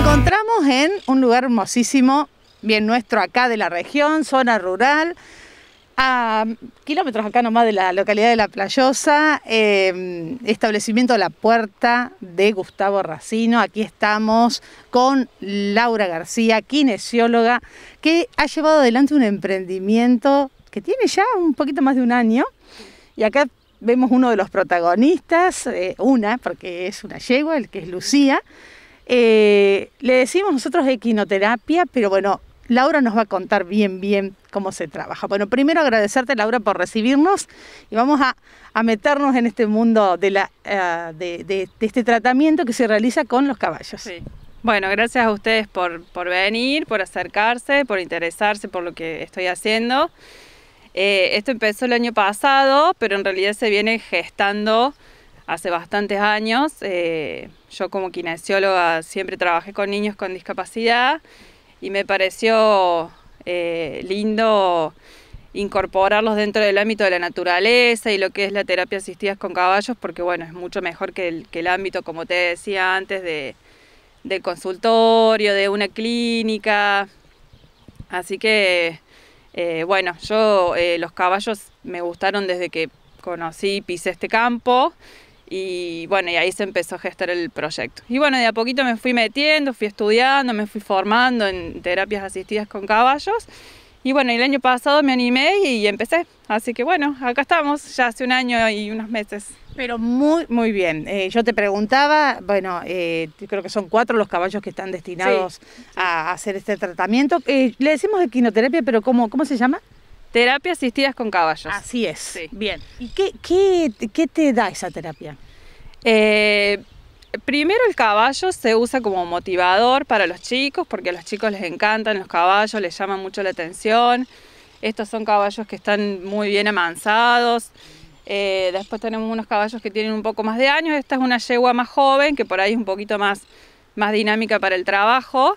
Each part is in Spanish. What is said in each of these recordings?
encontramos en un lugar hermosísimo, bien nuestro acá de la región, zona rural, a kilómetros acá nomás de la localidad de La Playosa, em, establecimiento La Puerta de Gustavo Racino. Aquí estamos con Laura García, kinesióloga, que ha llevado adelante un emprendimiento que tiene ya un poquito más de un año. Y acá vemos uno de los protagonistas, eh, una, porque es una yegua, el que es Lucía. Eh, le decimos nosotros equinoterapia, pero bueno, Laura nos va a contar bien, bien cómo se trabaja. Bueno, primero agradecerte, Laura, por recibirnos y vamos a, meternos en este mundo eh, de, este tratamiento que se realiza con los caballos. Bueno, gracias a ustedes por, venir, por acercarse, por interesarse por lo que estoy haciendo. Eh, esto empezó el año pasado, pero en realidad se viene gestando hace bastantes años. Eh, yo como kinesióloga siempre trabajé con niños con discapacidad y me pareció eh, lindo incorporarlos dentro del ámbito de la naturaleza y lo que es la terapia asistida con caballos, porque bueno, es mucho mejor que el, ámbito, como te decía antes, de, consultorio, de una clínica. Así que, eh, bueno, yo los caballos me gustaron desde que conocí, y pisé este campo. Y bueno, y ahí se empezó a gestar el proyecto. Y bueno, de a poquito me fui metiendo, fui estudiando, me fui formando en terapias asistidas con caballos. Y bueno, el año pasado me animé y empecé. Así que bueno, acá estamos, ya hace un año y unos meses. Pero muy, muy bien. Eh, yo te preguntaba, bueno, eh, creo que son cuatro los caballos que están destinados a hacer este tratamiento. Eh, le decimos equinoterapia, pero ¿cómo, cómo se llama? Terapia asistidas con caballos. Así es. Bien. ¿Y qué, te da esa terapia? Eh, primero el caballo se usa como motivador para los chicos, porque a los chicos les encantan los caballos, les llama mucho la atención. Estos son caballos que están muy bien amansados. Eh, después tenemos unos caballos que tienen un poco más de años. Esta es una yegua más joven, que por ahí es un poquito más, más dinámica para el trabajo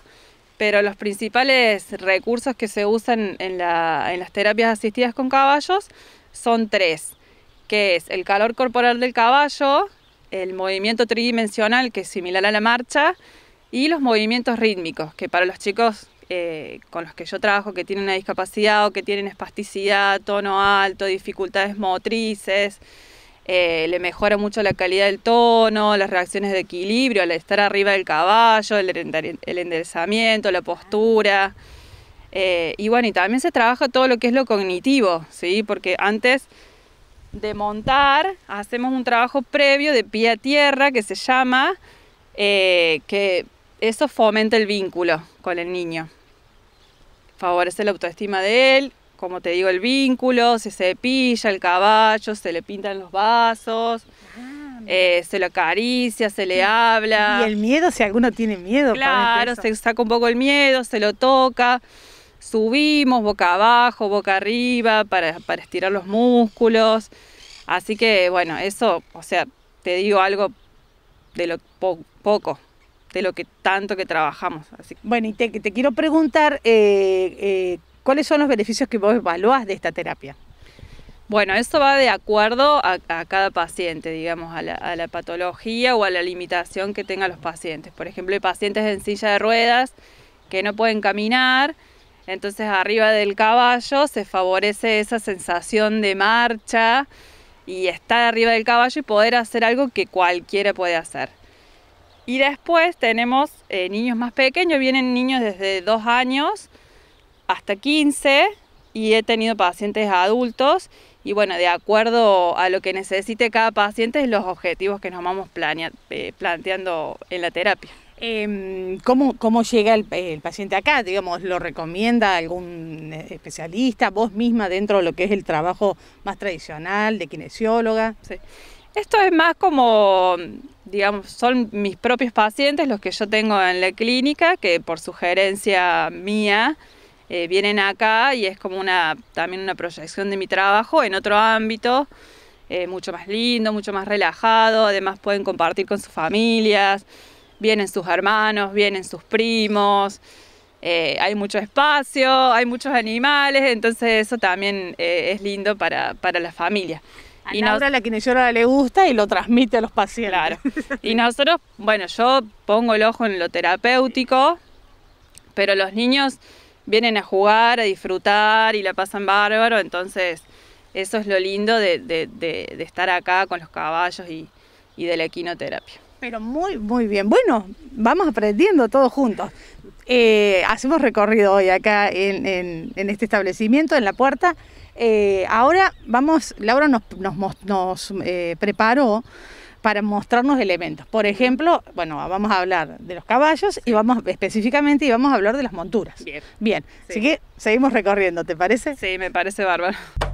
pero los principales recursos que se usan en, las terapias asistidas con caballos son tres, que es el calor corporal del caballo, el movimiento tridimensional, que es similar a la marcha, y los movimientos rítmicos, que para los chicos eh, con los que yo trabajo que tienen una discapacidad o que tienen espasticidad, tono alto, dificultades motrices, eh, le mejora mucho la calidad del tono, las reacciones de equilibrio, al estar arriba del caballo, el, enderezamiento, la postura. Eh, y bueno, y también se trabaja todo lo que es lo cognitivo, ¿sí? Porque antes de montar hacemos un trabajo previo de pie a tierra que se llama, eh, que eso fomenta el vínculo con el niño, favorece la autoestima de él como te digo, el vínculo, se cepilla el caballo, se le pintan los vasos. Eh, se lo acaricia, se le habla. Y el miedo, si alguno tiene miedo. Claro, se saca un poco el miedo, se lo toca subimos boca abajo, boca arriba, para, estirar los músculos. Así que, bueno, eso, o sea, te digo algo de lo poco, de lo que tanto que trabajamos. Así. Bueno, y te, quiero preguntar, eh, eh ¿Cuáles son los beneficios que vos evaluás de esta terapia? Bueno, eso va de acuerdo a, cada paciente, digamos, a la, patología o a la limitación que tengan los pacientes. Por ejemplo, hay pacientes en silla de ruedas que no pueden caminar, entonces arriba del caballo se favorece esa sensación de marcha y estar arriba del caballo y poder hacer algo que cualquiera puede hacer. Y después tenemos eh, niños más pequeños, vienen niños desde dos años hasta 15 y he tenido pacientes adultos y bueno, de acuerdo a lo que necesite cada paciente, los objetivos que nos vamos eh, planteando en la terapia. Em, ¿cómo, llega el, paciente acá? Digamos, ¿Lo recomienda algún eh, especialista, vos misma dentro de lo que es el trabajo más tradicional de kinesióloga? Esto es más como, digamos, son mis propios pacientes los que yo tengo en la clínica, que por sugerencia mía, eh, vienen acá y es como una también una proyección de mi trabajo en otro ámbito, eh, mucho más lindo, mucho más relajado, además pueden compartir con sus familias, vienen sus hermanos, vienen sus primos, eh, hay mucho espacio, hay muchos animales, entonces eso también es lindo para, la familia. y Laura, la kinesióloga le gusta y lo transmite a los pacientes. Y nosotros, bueno, yo pongo el ojo en lo terapéutico, pero los niños vienen a jugar, a disfrutar y la pasan bárbaro, entonces eso es lo lindo de, estar acá con los caballos y, de la equinoterapia. Pero muy, muy bien. Bueno, vamos aprendiendo todos juntos. Eh, hacemos recorrido hoy acá en, este establecimiento, en la puerta. Eh, ahora vamos, Laura nos, nos, nos eh, preparó para mostrarnos elementos. Por ejemplo, bueno, vamos a hablar de los caballos y vamos específicamente y vamos a hablar de las monturas. Bien. Bien. Así que seguimos recorriendo, ¿te parece? Sí, me parece bárbaro.